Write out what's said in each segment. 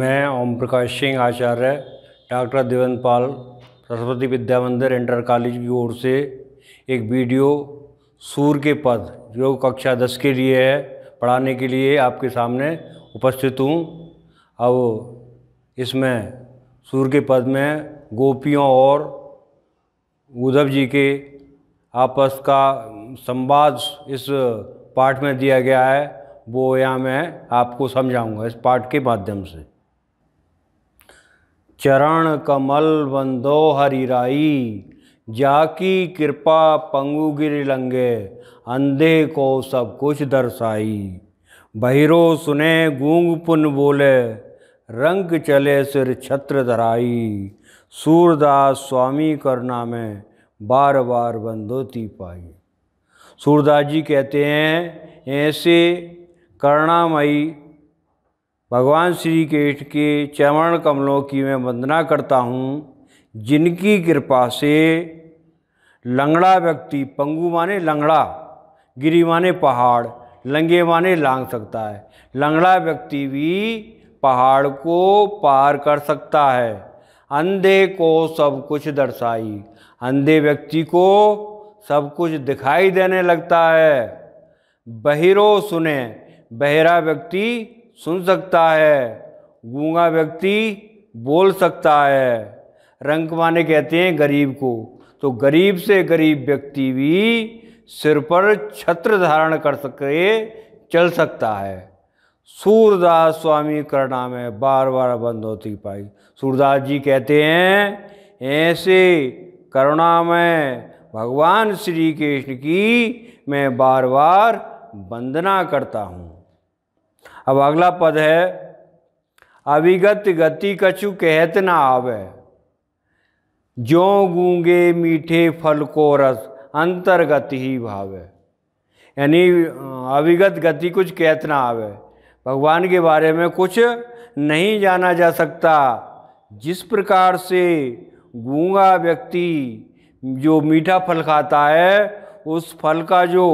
मैं Om Prakash Singh Acharya doctor Devendra Pal Saraswati Vidya Mandir inter college की ओर से एक वीडियो सूर के पद जो कक्षा दस के लिए है पढ़ाने के लिए आपके सामने उपस्थित हूँ अब इसमें सूर के पद में गोपियों और उद्धव जी के आपस का संवाद इस पाठ में दिया गया है वो यहाँ मैं आपको समझाऊंगा इस पाठ के माध्यम से चरण कमल बंदो हरिराई जाकी कृपा पंगु गिर लंगे अंधे को सब कुछ दर्शाई बहिरो सुने गूंग पुन बोले रंग चले सिर छत्र धराई सूरदास स्वामी करना में बार बार बंदोती पाई सूरदास जी कहते हैं ऐसे करणामयी भगवान श्री कृष्ण के चरण कमलों की मैं वंदना करता हूँ जिनकी कृपा से लंगड़ा व्यक्ति पंगु माने लंगड़ा गिरी माने पहाड़ लंगे माने लांग सकता है लंगड़ा व्यक्ति भी पहाड़ को पार कर सकता है अंधे को सब कुछ दर्शाई अंधे व्यक्ति को सब कुछ दिखाई देने लगता है बहिरो सुने बहरा व्यक्ति सुन सकता है गूंगा व्यक्ति बोल सकता है रंग माने कहते हैं गरीब को तो गरीब से गरीब व्यक्ति भी सिर पर छत्र धारण कर सके चल सकता है सूरदास स्वामी करना में बार बार बंद होती पाई सूरदास जी कहते हैं ऐसे करुणा में भगवान श्री कृष्ण की मैं बार बार वंदना करता हूँ अब अगला पद है अविगत गति कछु कहत ना आवे जो गूंगे मीठे फल को रस अंतर्गत ही भावे यानी अविगत गति कुछ कहत ना आवे भगवान के बारे में कुछ नहीं जाना जा सकता जिस प्रकार से गूंगा व्यक्ति जो मीठा फल खाता है उस फल का जो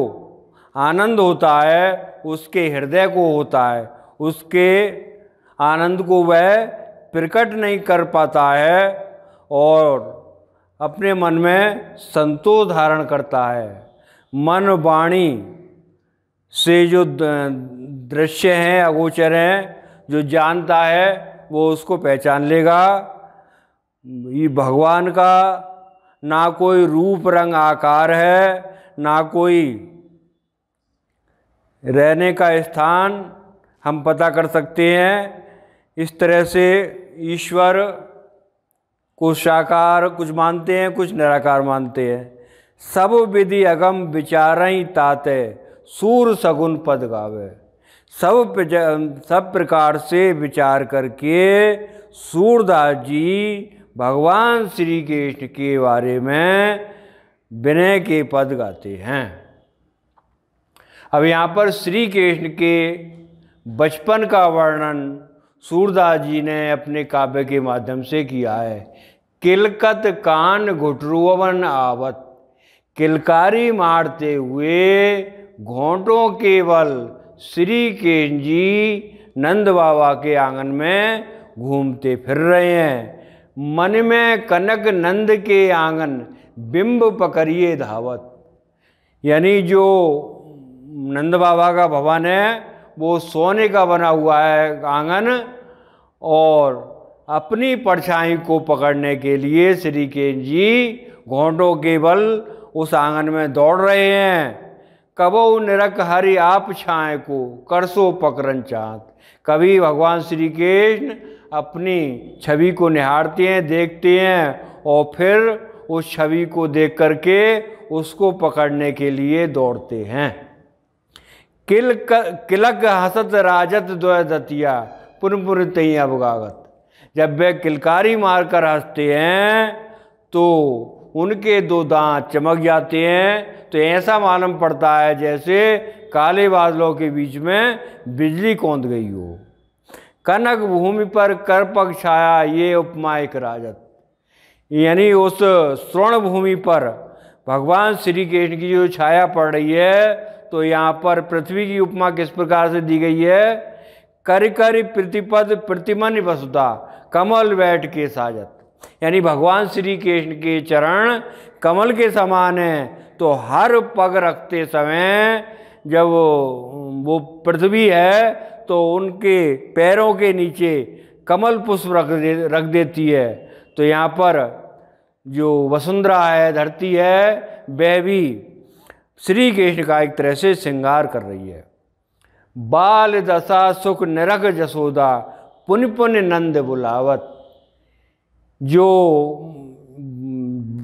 आनंद होता है उसके हृदय को होता है उसके आनंद को वह प्रकट नहीं कर पाता है और अपने मन में संतोष धारण करता है मन वाणी से जो दृश्य हैं अगोचर हैं जो जानता है वो उसको पहचान लेगा ये भगवान का ना कोई रूप रंग आकार है ना कोई रहने का स्थान हम पता कर सकते हैं इस तरह से ईश्वर कुछ साकार कुछ मानते हैं कुछ निराकार मानते हैं सब विधि अगम ही ताते सूर सगुन पद गावे सब सब प्रकार से विचार करके सूरदास जी भगवान श्री कृष्ण के बारे में विनय के पद गाते हैं अब यहाँ पर श्री कृष्ण के बचपन का वर्णन सूरदास जी ने अपने काव्य के माध्यम से किया है किलकत कान घुटरुवन आवत किलकारी मारते हुए घोंटों केवल श्री केन जी नंद बाबा के आंगन में घूमते फिर रहे हैं मन में कनक नंद के आंगन बिंब पकड़िए धावत यानी जो नंद बाबा का भवन है वो सोने का बना हुआ है आंगन और अपनी परछाई को पकड़ने के लिए श्री के जी घोंटों के बल उस आंगन में दौड़ रहे हैं कबो निरक हरि आप छाए को करसो पकड़न चाँद कभी भगवान श्री कृष्ण अपनी छवि को निहारते हैं देखते हैं और फिर उस छवि को देख करके उसको पकड़ने के लिए दौड़ते हैं किल किलक हसत राजत द्वैदतिया पुनपुर तई अवगागत जब वे किलकारी मारकर हंसते हैं तो उनके दो दांत चमक जाते हैं तो ऐसा मालूम पड़ता है जैसे काले बादलों के बीच में बिजली कोंद गई हो कनक भूमि पर करपक छाया ये उपमा एक राजत यानी उस स्वर्ण भूमि पर भगवान श्री कृष्ण की जो छाया पड़ रही है तो यहाँ पर पृथ्वी की उपमा किस प्रकार से दी गई है कर कर प्रतिपद प्रतिमन वसुता कमल बैठ के साजत यानी भगवान श्री कृष्ण के चरण कमल के समान है तो हर पग रखते समय जब वो पृथ्वी है तो उनके पैरों के नीचे कमल पुष्प रख दे रख देती है तो यहाँ पर जो वसुंधरा है धरती है वह भी श्री कृष्ण का एक तरह से श्रृंगार कर रही है बाल दशा सुख निरख जसोदा पुन पुन नंद बुलावत जो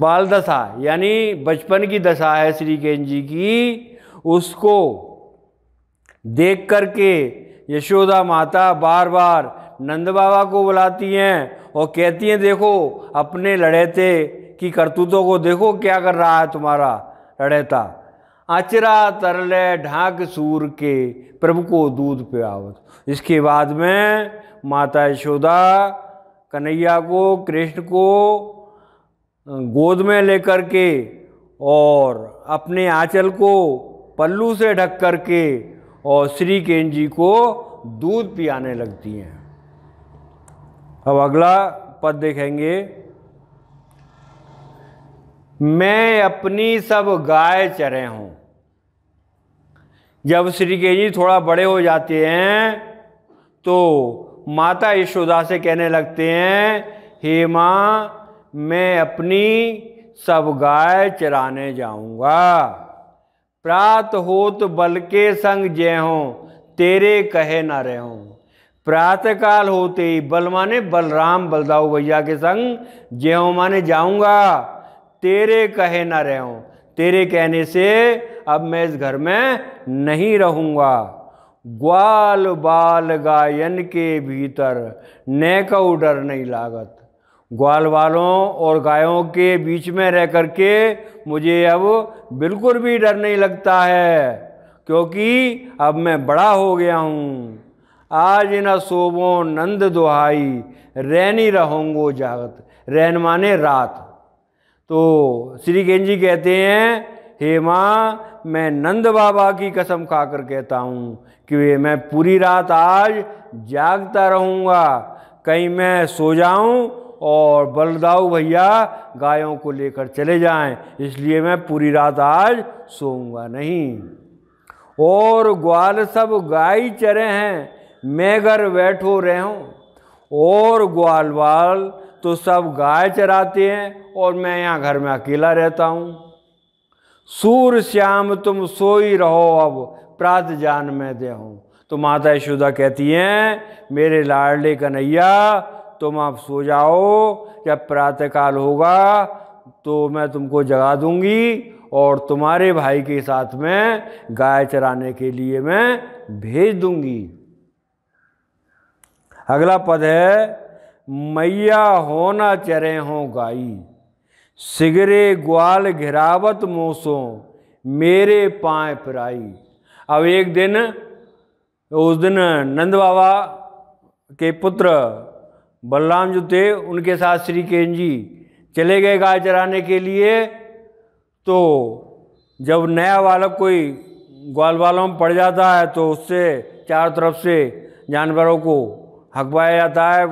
बाल दशा यानी बचपन की दशा है श्री कृष्ण जी की उसको देख करके यशोदा माता बार बार नंद बाबा को बुलाती हैं और कहती हैं देखो अपने लड़ेते की करतूतों को देखो क्या कर रहा है तुम्हारा लड़ेता अचरा तरले ढाक सूर के प्रभु को दूध पियावत इसके बाद में माता यशोदा कन्हैया को कृष्ण को गोद में लेकर के और अपने आंचल को पल्लू से ढक कर के और श्री केन जी को दूध पियाने लगती हैं अब अगला पद देखेंगे मैं अपनी सब गाय चरे हूँ जब श्री के जी थोड़ा बड़े हो जाते हैं तो माता यशोदा से कहने लगते हैं हे माँ मैं अपनी सब गाय चराने जाऊंगा प्रात हो तो बल के संग जय हो तेरे कहे ना रहो प्रात काल होते ही बल माने बलराम बलदाऊ भैया के संग जय हो माने जाऊंगा तेरे कहे ना रहो तेरे कहने से अब मैं इस घर में नहीं रहूँगा ग्वाल बाल गायन के भीतर नैकऊ डर नहीं लागत ग्वाल वालों और गायों के बीच में रह कर के मुझे अब बिल्कुल भी डर नहीं लगता है क्योंकि अब मैं बड़ा हो गया हूँ आज न सोबो नंद दुहाई रहनी रहूँगो जागत रहन माने रात तो श्री गेन जी कहते हैं हे माँ मैं नंद बाबा की कसम खाकर कहता हूँ कि मैं पूरी रात आज जागता रहूँगा कहीं मैं सो जाऊँ और बलदाऊ भैया गायों को लेकर चले जाएं इसलिए मैं पूरी रात आज सोऊंगा नहीं और ग्वाल सब गाय चरे हैं मैं घर बैठो रहूं और ग्वाल वाल तो सब गाय चराते हैं और मैं यहाँ घर में अकेला रहता हूँ सूर श्याम तुम सोई रहो अब प्रात जान में दे हूँ तो माता यशोदा कहती हैं मेरे लाडले कन्हैया तुम आप सो जाओ जब प्रातःकाल होगा तो मैं तुमको जगा दूंगी और तुम्हारे भाई के साथ में गाय चराने के लिए मैं भेज दूंगी अगला पद है मैया होना चरे हों गाई सिगरे ग्वाल घिरावत मोसों मेरे पाए पराई अब एक दिन उस दिन नंद बाबा के पुत्र बलराम जो थे उनके साथ श्री केन जी चले गए गाय चराने के लिए तो जब नया बालक कोई ग्वाल वालों में पड़ जाता है तो उससे चारों तरफ से जानवरों को हकवाया जाता है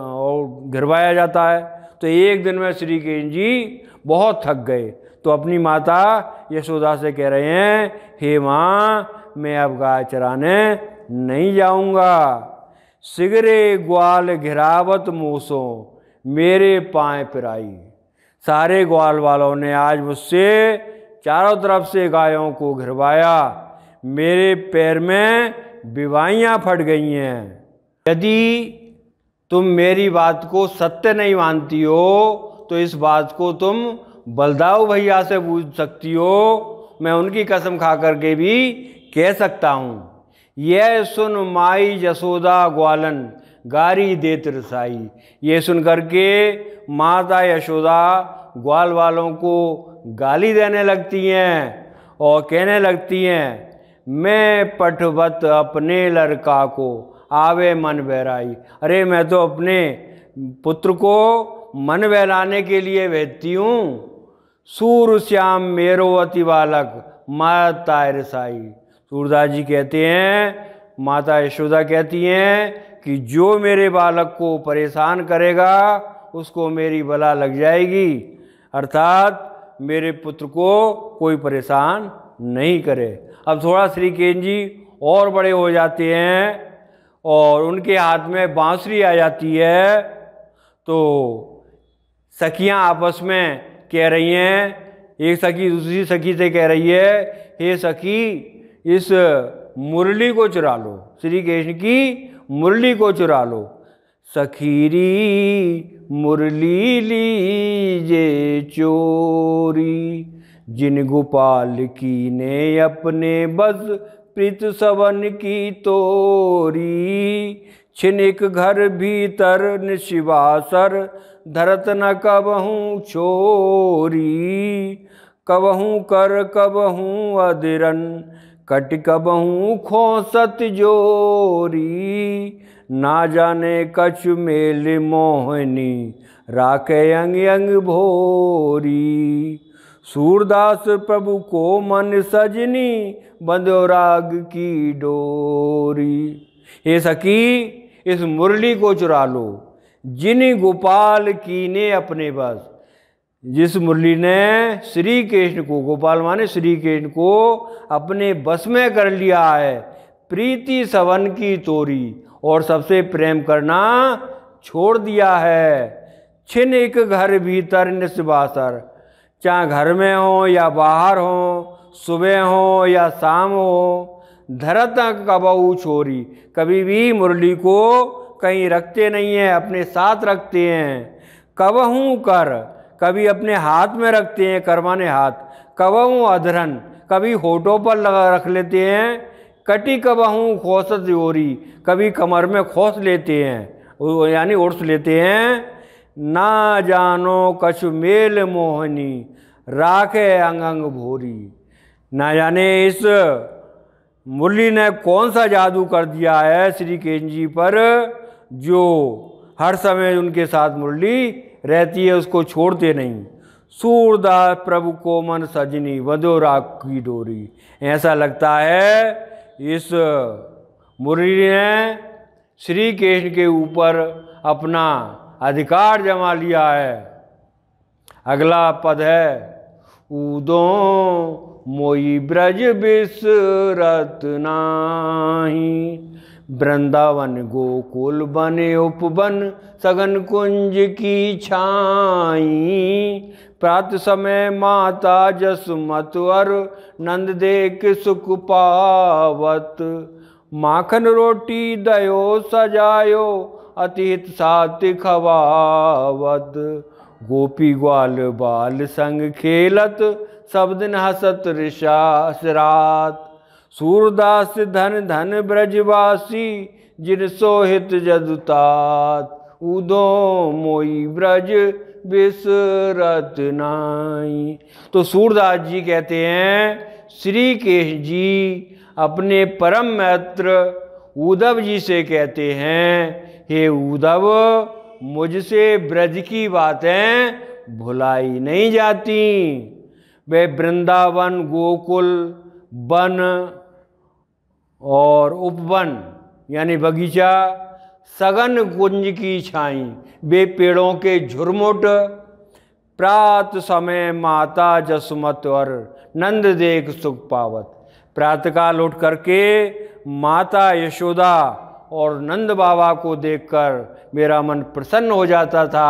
और घिरवाया जाता है तो एक दिन में श्री कृष्ण जी बहुत थक गए तो अपनी माता यशोदा से कह रहे हैं हे माँ मैं अब गाय चराने नहीं जाऊँगा सिगरे ग्वाल घिरावत मोसो मेरे पाए पिराई सारे ग्वाल वालों ने आज मुझसे चारों तरफ से गायों को घिरवाया मेरे पैर में बिवाइयाँ फट गई हैं यदि तुम मेरी बात को सत्य नहीं मानती हो तो इस बात को तुम बलदाऊ भैया से पूछ सकती हो मैं उनकी कसम खा करके भी कह सकता हूँ यह सुन माई यशोदा ग्वालन गारी दे तिरसाई ये सुन करके माता यशोदा ग्वाल वालों को गाली देने लगती हैं और कहने लगती हैं मैं पठवत अपने लड़का को आवे मन बहराई अरे मैं तो अपने पुत्र को मन बहलाने के लिए भेजती हूँ सूर श्याम मेरो अति बालक माता रसाई सूरदास जी कहते हैं माता यशोदा कहती हैं कि जो मेरे बालक को परेशान करेगा उसको मेरी बला लग जाएगी अर्थात मेरे पुत्र को कोई परेशान नहीं करे अब थोड़ा श्री केन जी और बड़े हो जाते हैं और उनके हाथ में बांसुरी आ जाती है तो सखियां आपस में कह रही हैं एक सखी दूसरी सखी से कह रही है हे सखी इस मुरली को चुरा लो श्री कृष्ण की मुरली को चुरा लो सखीरी मुरली लीजे चोरी जिन गोपाल की ने अपने बस प्रीत सवन की तोरी छिनिक घर भीतर निशिवासर धरत न कबहूँ छोरी कबहूँ कर कबहूँ अदिरन कट कबहूँ खोसत जोरी ना जाने कछ मेल मोहनी राखे अंग अंग भोरी सूरदास प्रभु को मन सजनी बंदो राग की डोरी हे सखी इस मुरली को चुरा लो जिन गोपाल की ने अपने बस जिस मुरली ने श्री कृष्ण को गोपाल माने श्री कृष्ण को अपने बस में कर लिया है प्रीति सवन की तोरी और सबसे प्रेम करना छोड़ दिया है छिन एक घर भीतर निस्बासर चाहे घर में हो या बाहर हो सुबह हो या शाम हो धरत कबऊ छोरी कभी भी मुरली को कहीं रखते नहीं हैं अपने साथ रखते हैं कबहूँ कर कभी अपने हाथ में रखते हैं करवाने हाथ कबहूँ अधरन कभी होठों पर लगा रख लेते हैं कटी कबहूँ खोसत जोरी कभी कमर में खोस लेते हैं यानी उर्स लेते हैं ना जानो कछु मेल मोहनी राखे अंग अंग भोरी ना जाने इस मुरली ने कौन सा जादू कर दिया है श्री केन जी पर जो हर समय उनके साथ मुरली रहती है उसको छोड़ते नहीं सूरदास प्रभु को मन सजनी वधो राख की डोरी ऐसा लगता है इस मुरली ने श्री कृष्ण के ऊपर अपना अधिकार जमा लिया है अगला पद है उदो मोई ब्रज बिस रतनाही वृंदावन गोकुल बने उपवन सगन कुंज की छाई प्रात समय माता जस मतवर नंद देख सुख पावत माखन रोटी दयो सजायो अतिहित सात खवावत गोपी ग्वाल बाल संग खेलत सब दिन हसत रिशासरात सूरदास धन धन ब्रजवासी जिन सोहित जदुतात उदो मोई ब्रज बिसरत नाई तो सूरदास जी कहते हैं श्री केश जी अपने परम मित्र उद्धव जी से कहते हैं हे उद्धव मुझसे ब्रज की बातें भुलाई नहीं जाती वे वृंदावन गोकुल वन और उपवन यानी बगीचा सघन कुंज की छाई वे पेड़ों के झुरमुट प्रात समय माता जसमत और नंद देख सुख पावत प्रातकाल उठ करके माता यशोदा और नंद बाबा को देखकर मेरा मन प्रसन्न हो जाता था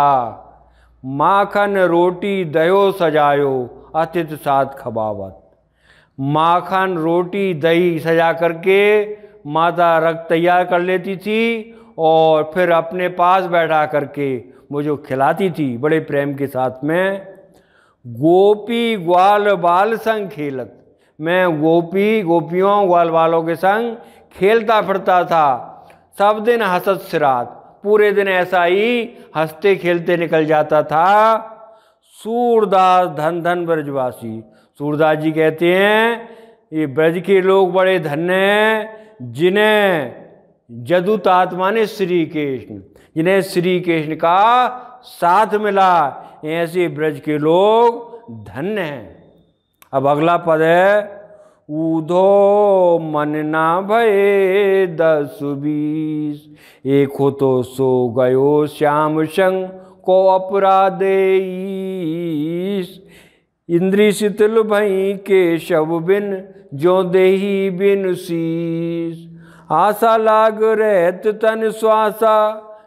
माखन रोटी दयो सजायो अतिथ साथ खबावत माखन रोटी दही सजा करके माता रख तैयार कर लेती थी और फिर अपने पास बैठा करके मुझे खिलाती थी बड़े प्रेम के साथ में गोपी ग्वाल बाल संग खेलत मैं गोपी गोपियों ग्वाल बालों के संग खेलता फिरता था सब दिन हसत सिरात पूरे दिन ऐसा ही हंसते खेलते निकल जाता था सूरदास धन धन ब्रजवासी सूरदास जी कहते हैं ये ब्रज के लोग बड़े धन्य हैं जिन्हें जदुतात ने श्री कृष्ण जिन्हें श्री कृष्ण का साथ मिला ऐसे ब्रज के लोग धन्य हैं अब अगला पद है ऊधो मन ना भये दस बीस एक हो तो सो गयो श्याम संग को अपराधे इंद्री शीतल भई के शव बिन जो देही बिन शीस आशा लाग रहत तन श्वासा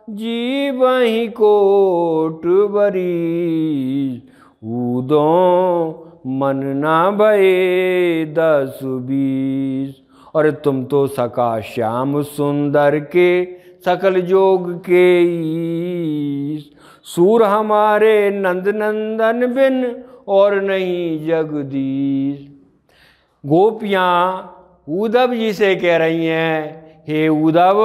जी बही कोट बरी ऊदों मन ना भये दस बीस और तुम तो सका श्याम सुंदर के सकल जोग के ईस सूर हमारे नंद नंदन बिन और नहीं जगदीश गोपियाँ उदव जी से कह रही हैं हे उधव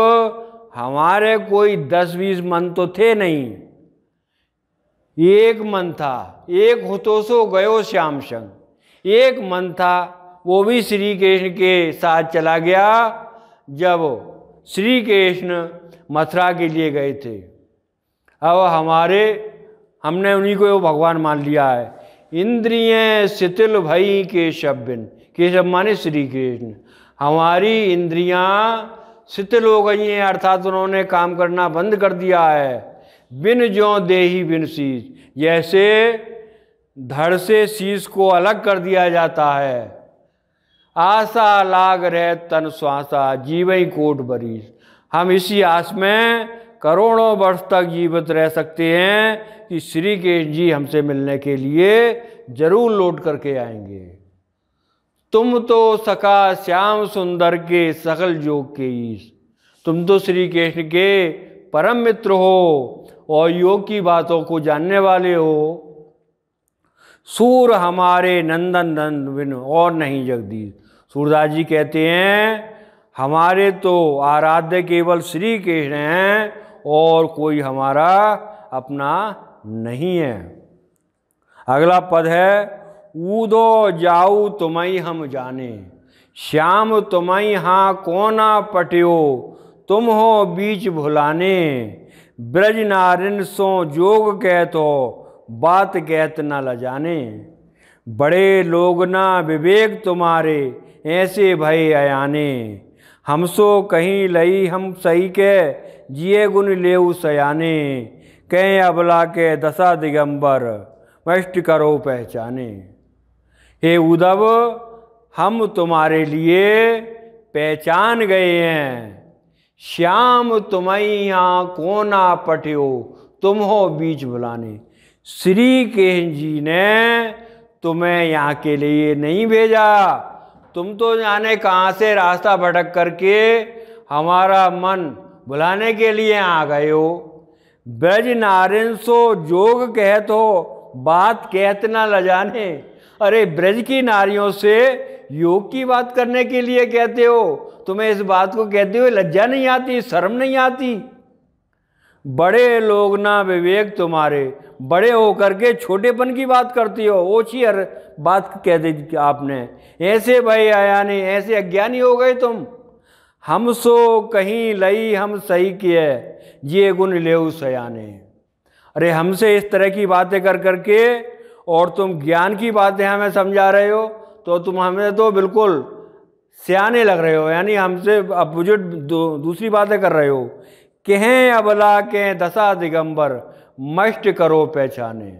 हमारे कोई दस बीस मन तो थे नहीं एक मन था एक हुतोसो गयो श्याम संग एक मन था वो भी श्री कृष्ण के साथ चला गया जब श्री कृष्ण मथुरा के लिए गए थे अब हमारे हमने उन्हीं को भगवान मान लिया है इंद्रिय शिथिल भई के के केशव माने श्री कृष्ण हमारी इंद्रियां शिथिल हो गई हैं अर्थात उन्होंने काम करना बंद कर दिया है बिन ज्यो दे ही बिन शीश जैसे धड़ से शीश को अलग कर दिया जाता है आशा लाग रह तन स्वासा ही कोट बरीस हम इसी आस में करोड़ों वर्ष तक जीवित रह सकते हैं कि श्री कृष्ण जी हमसे मिलने के लिए जरूर लौट करके आएंगे तुम तो सका श्याम सुंदर के सकल जोग के ईश तुम तो श्री कृष्ण के परम मित्र हो और योग की बातों को जानने वाले हो सूर हमारे नंदन नंद बिन और नहीं जगदीश सूरदास जी कहते हैं हमारे तो आराध्य केवल श्री कृष्ण हैं और कोई हमारा अपना नहीं है अगला पद है ऊदो जाऊ तुम्हें हम जाने श्याम तुम्हें हाँ कोना पटियो तुम हो बीच भुलाने ब्रज नारिन सो जोग कह तो बात कहत ना ल जाने बड़े लोग ना विवेक तुम्हारे ऐसे भय अयाने हमसो कहीं लई हम सही के जिए गुण ले सयाने कह अबला के दशा दिगंबर वष्ट करो पहचाने हे उदव हम तुम्हारे लिए पहचान गए हैं श्याम तुम्हें कोना ना पटियो तुम हो बीच बुलाने श्री केहन जी ने तुम्हें यहाँ के लिए नहीं भेजा तुम तो जाने कहाँ से रास्ता भटक करके हमारा मन बुलाने के लिए आ गए हो ब्रज नारायण सो जोग कहत हो बात कहत ना लजाने अरे ब्रज की नारियों से योग की बात करने के लिए कहते हो तुम्हें इस बात को कहते हुए लज्जा नहीं आती शर्म नहीं आती बड़े लोग ना विवेक तुम्हारे बड़े होकर के छोटेपन की बात करती हो हर बात कह दी आपने ऐसे भाई आया नहीं ऐसे अज्ञानी हो गए तुम हम सो कहीं लई हम सही किए ये गुण ले सयाने अरे हमसे इस तरह की बातें कर करके और तुम ज्ञान की बातें हमें समझा रहे हो तो तुम हमें तो बिल्कुल सियाने लग रहे हो यानी हमसे अपोजिट दूसरी बातें कर रहे हो कहें अबला के दशा दिगंबर मष्ट करो पहचाने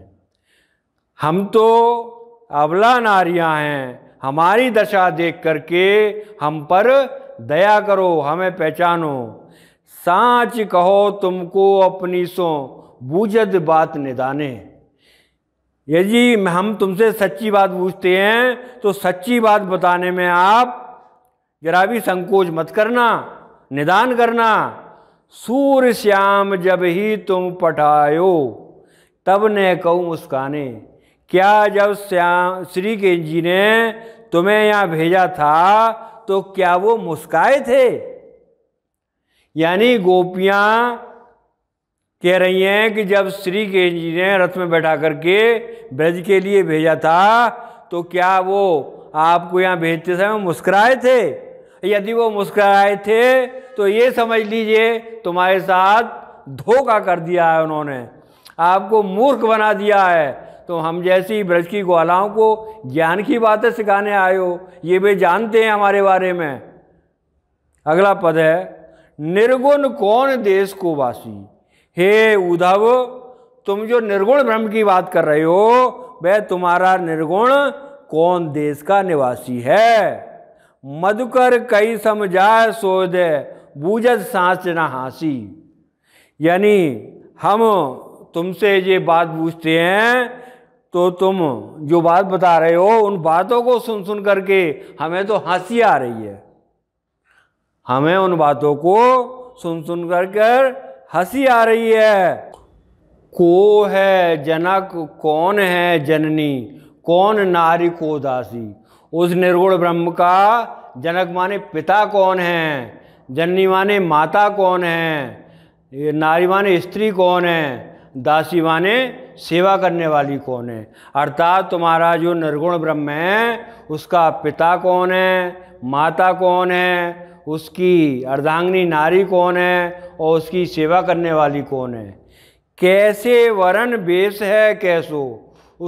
हम तो अबला नारियां हैं हमारी दशा देख करके हम पर दया करो हमें पहचानो सांच कहो तुमको अपनी सो बूझद बात निदाने यदि हम तुमसे सच्ची बात पूछते हैं तो सच्ची बात बताने में आप जरा भी संकोच मत करना निदान करना सूर्य श्याम जब ही तुम पठायो तब ने कहूँ मुस्काने क्या जब श्याम श्री के जी ने तुम्हें यहाँ भेजा था तो क्या वो मुस्काए थे यानी गोपियाँ कह रही हैं कि जब श्री कृष्ण जी ने रथ में बैठा करके ब्रज के लिए भेजा था तो क्या वो आपको यहाँ भेजते समय मुस्कुराए थे यदि वो मुस्कुराए थे तो ये समझ लीजिए तुम्हारे साथ धोखा कर दिया है उन्होंने आपको मूर्ख बना दिया है तो हम जैसी ब्रज की ग्वालाओं को ज्ञान की बातें सिखाने आए हो ये वे जानते हैं हमारे बारे में अगला पद है निर्गुण कौन देश को वासी हे उद्धव तुम जो निर्गुण ब्रह्म की बात कर रहे हो वह तुम्हारा निर्गुण कौन देश का निवासी है मधुकर कई समझाए सोद बूझत सांस न हासी यानी हम तुमसे ये बात पूछते हैं तो तुम जो बात बता रहे हो उन बातों को सुन सुन करके हमें तो हंसी आ रही है हमें उन बातों को सुन सुन कर कर हंसी आ रही है को है जनक कौन है जननी कौन नारी को दासी उस निर्गुण ब्रह्म का जनक माने पिता कौन है जननी माने माता कौन है नारी माने स्त्री कौन है दासी माने सेवा करने वाली कौन है अर्थात तुम्हारा जो निर्गुण ब्रह्म है उसका पिता कौन है माता कौन है उसकी अर्धांगनी नारी कौन है और उसकी सेवा करने वाली कौन है कैसे वर्ण बेस है कैसो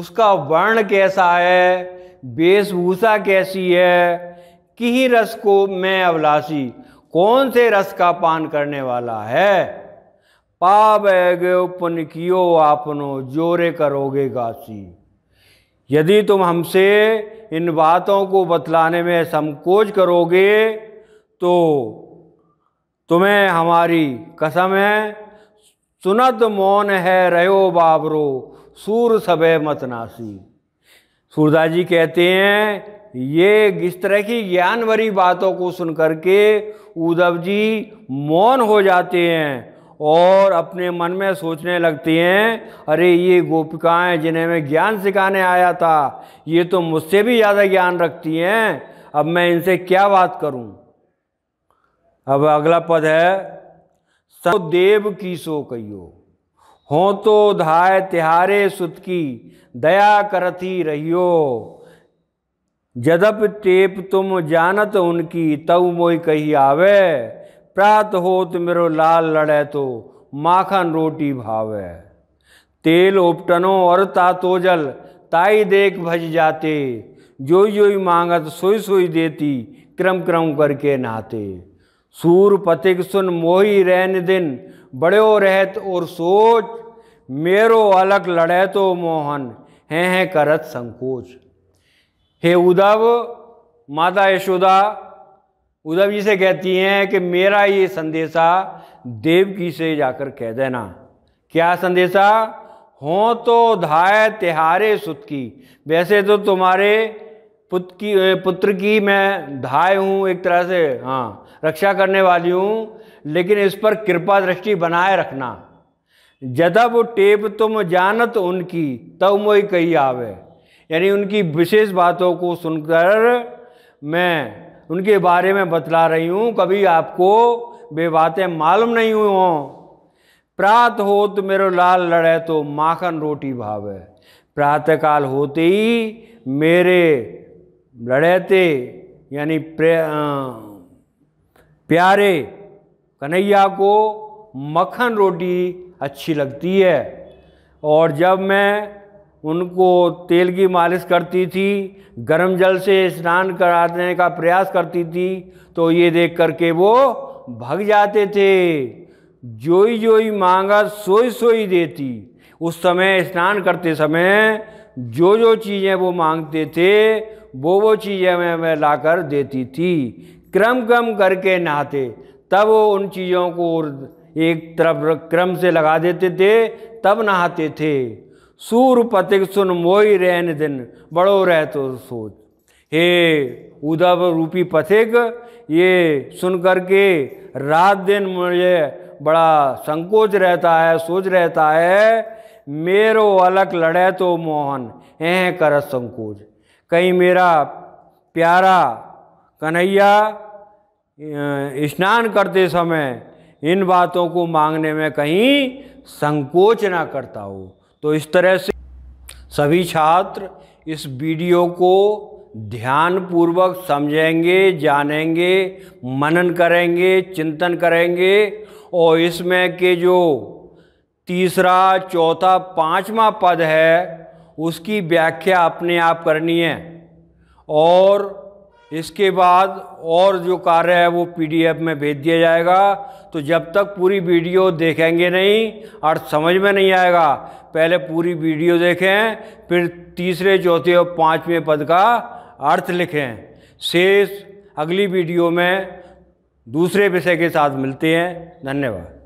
उसका वर्ण कैसा है वेशभूषा कैसी है कि रस को मैं अवलासी कौन से रस का पान करने वाला है पाप गयो पुण्य कियो आपनो जोरे करोगे गासी यदि तुम हमसे इन बातों को बतलाने में संकोच करोगे तो तुम्हें हमारी कसम है सुनत मौन है रहो बाबरो सूर सबे मतनासी सूरदास जी कहते हैं ये इस तरह की ज्ञान भरी बातों को सुन करके उद्धव जी मौन हो जाते हैं और अपने मन में सोचने लगते हैं अरे ये गोपिकाएं जिन्हें मैं ज्ञान सिखाने आया था ये तो मुझसे भी ज़्यादा ज्ञान रखती हैं अब मैं इनसे क्या बात करूं अब अगला पद है सो देव की सो कहियो हो तो धाय तिहारे सुत की दया करथी रहियो जदप टेप तुम जानत उनकी तव मोई कही आवे प्रात होत मेरो लाल लड़े तो माखन रोटी भावे तेल उपटनो और तातोजल ताई देख भज जाते जो जोई मांगत सोई सोई देती क्रम क्रम करके नहाते सूर पतिक सुन मोही रहन दिन बड़ो रहत और सोच मेरो अलग लड़े तो मोहन है हैं करत संकोच हे उद्धव माता यशोदा उद्धव जी से कहती हैं कि मेरा ये संदेशा देवकी से जाकर कह देना क्या संदेशा हो तो धाय तिहारे सुत की वैसे तो तुम्हारे पुत्र की पुत्र की मैं धाय हूँ एक तरह से हाँ रक्षा करने वाली हूँ लेकिन इस पर कृपा दृष्टि बनाए रखना जदा वो टेप तुम जानत उनकी तब मोई कही आवे यानी उनकी विशेष बातों को सुनकर मैं उनके बारे में बतला रही हूँ कभी आपको वे बातें मालूम नहीं हुई हों प्रात हो तो मेरे लाल लड़े तो माखन रोटी भावे प्रातःकाल होते ही मेरे लड़ैते यानी प्यारे कन्हैया को मक्खन रोटी अच्छी लगती है और जब मैं उनको तेल की मालिश करती थी गर्म जल से स्नान कराने का प्रयास करती थी तो ये देख करके वो भग जाते थे जोई जोई मांगा सोई सोई देती उस समय स्नान करते समय जो जो चीज़ें वो मांगते थे वो वो चीज़ें मैं मैं ला कर देती थी क्रम क्रम करके नहाते तब वो उन चीज़ों को एक तरफ क्रम से लगा देते थे तब नहाते थे सूर पतिक सुन मोई रहन दिन बड़ो रह तो सोच हे उदव रूपी पथिक ये सुन करके रात दिन मुझे बड़ा संकोच रहता है सोच रहता है मेरो अलग लड़े तो मोहन हैं कर संकोच कहीं मेरा प्यारा कन्हैया स्नान करते समय इन बातों को मांगने में कहीं संकोच ना करता हो तो इस तरह से सभी छात्र इस वीडियो को ध्यानपूर्वक समझेंगे जानेंगे मनन करेंगे चिंतन करेंगे और इसमें के जो तीसरा चौथा पांचवा पद है उसकी व्याख्या अपने आप करनी है और इसके बाद और जो कार्य है वो पीडीएफ में भेज दिया जाएगा तो जब तक पूरी वीडियो देखेंगे नहीं अर्थ समझ में नहीं आएगा पहले पूरी वीडियो देखें फिर तीसरे चौथे और पाँचवें पद का अर्थ लिखें शेष अगली वीडियो में दूसरे विषय के साथ मिलते हैं धन्यवाद